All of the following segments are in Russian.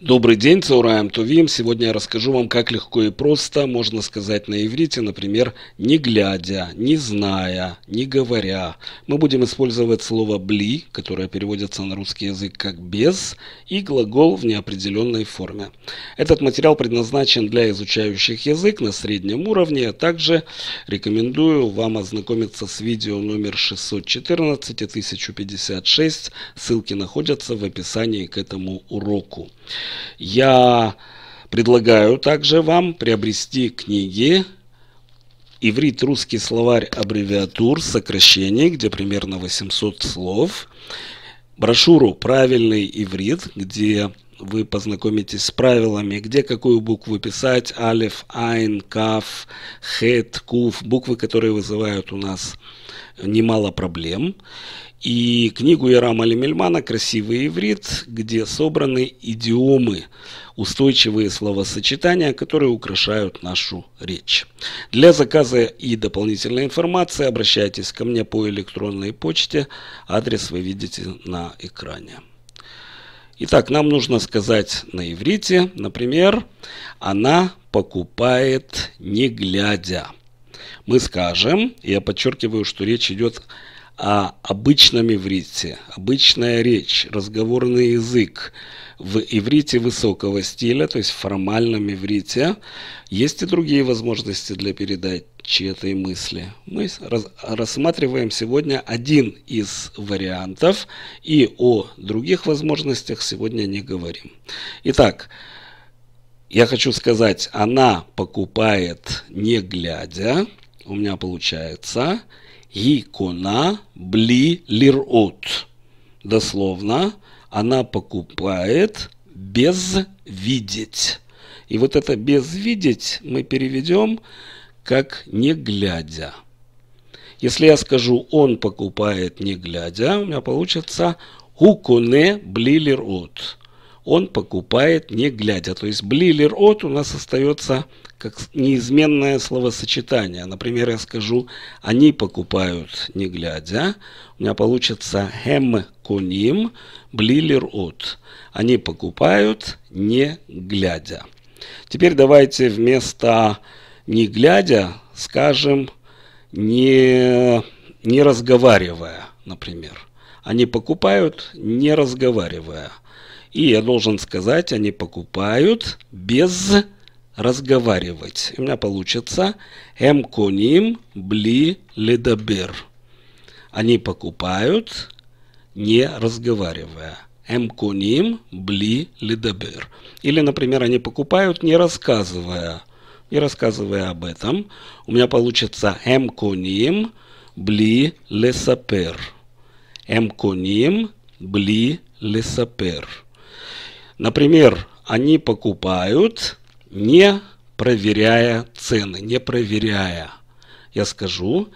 Добрый день, Цаураем Тувим. Сегодня я расскажу вам, как легко и просто можно сказать на иврите, например, не глядя, не зная, не говоря. Мы будем использовать слово «бли», которое переводится на русский язык как «без», и глагол в неопределенной форме. Этот материал предназначен для изучающих язык на среднем уровне, а также рекомендую вам ознакомиться с видео номер 614 и 1056. Ссылки находятся в описании к этому уроку. Я предлагаю также вам приобрести книги «Иврит. Русский словарь аббревиатур. Сокращений», где примерно 800 слов, брошюру «Правильный иврит», где вы познакомитесь с правилами, где какую букву писать, алиф, айн, каф, хет, куф, буквы, которые вызывают у нас немало проблем. И книгу Ирама Лемельмана «Красивый иврит», где собраны идиомы, устойчивые словосочетания, которые украшают нашу речь. Для заказа и дополнительной информации обращайтесь ко мне по электронной почте. Адрес вы видите на экране. Итак, нам нужно сказать на иврите, например, она покупает не глядя. Мы скажем, я подчеркиваю, что речь идет о обычном иврите, обычная речь, разговорный язык в иврите высокого стиля, то есть в формальном иврите. Есть и другие возможности для передачи чьи-то мысли. Мы раз, рассматриваем сегодня один из вариантов и о других возможностях сегодня не говорим. Итак, я хочу сказать, она покупает не глядя. У меня получается икона бли лирот». Дословно, она покупает без видеть. И вот это без видеть мы переведем как не глядя. Если я скажу «он покупает не глядя», у меня получится «хукуне блилер от». Он покупает не глядя. То есть блилер от у нас остается как неизменное словосочетание. Например, я скажу «они покупают не глядя». У меня получится «хем куним блилер от». Они покупают не глядя. Теперь давайте вместо не глядя, скажем, не, не разговаривая, например. Они покупают, не разговаривая. И я должен сказать, они покупают без разговаривать. У меня получится «Эм коним бли ледабер». Они покупают, не разговаривая. «Эм коним бли ледабер». Или, например, они покупают, не рассказывая и рассказывая об этом, у меня получится «эмконим бли лесапер». «Эмконим бли лесапер». Например, они покупают, не проверяя цены, не проверяя. Я скажу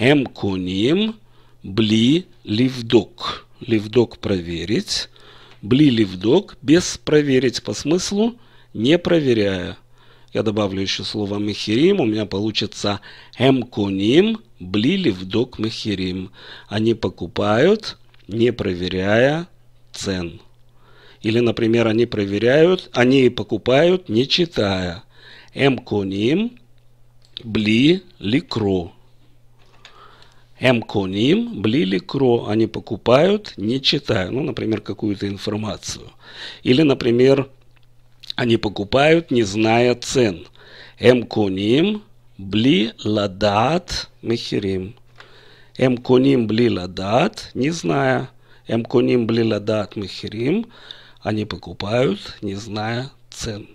«эмконим бли ливдок». Ливдок проверить. Бли ливдок без проверить по смыслу, не проверяя. Я добавлю еще слово мехирим, у меня получится эмконим, блили вдок мехирим. Они покупают, не проверяя цен. Или, например, они проверяют, они покупают, не читая. Эмконим, бли, ликро. м бли ликро они покупают, не читая, ну, например, какую-то информацию. Или, например, они покупают, не зная цен. Эм коним бли ладат мехирим. Эм коним бли ладат, не зная. Эм коним бли ладат мехирим. Они покупают, не зная цен.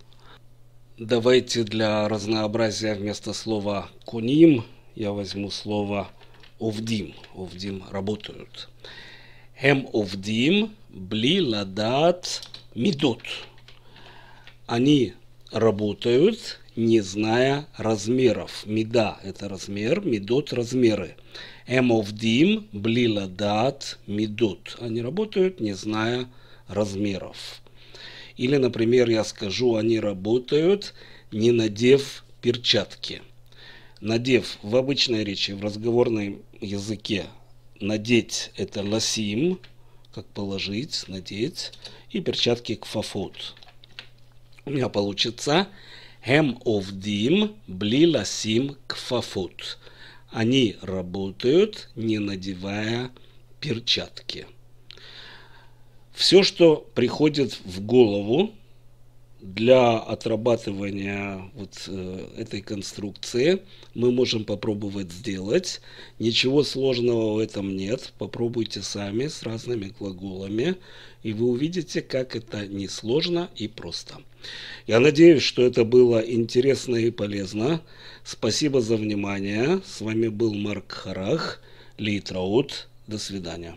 Давайте для разнообразия вместо слова куним я возьму слово «овдим». «Овдим» работают. «Эм овдим бли ладат мидот» они работают, не зная размеров. Меда – это размер, медот – размеры. Эмовдим, блиладат, медот. Они работают, не зная размеров. Или, например, я скажу, они работают, не надев перчатки. Надев в обычной речи, в разговорном языке, надеть – это ласим, как положить, надеть, и перчатки кфафот у меня получится Hem овдим блиласим кфафут. Они работают, не надевая перчатки. Все, что приходит в голову, для отрабатывания вот э, этой конструкции мы можем попробовать сделать. Ничего сложного в этом нет. Попробуйте сами с разными глаголами, и вы увидите, как это несложно и просто. Я надеюсь, что это было интересно и полезно. Спасибо за внимание. С вами был Марк Харах, Лейтраут. До свидания.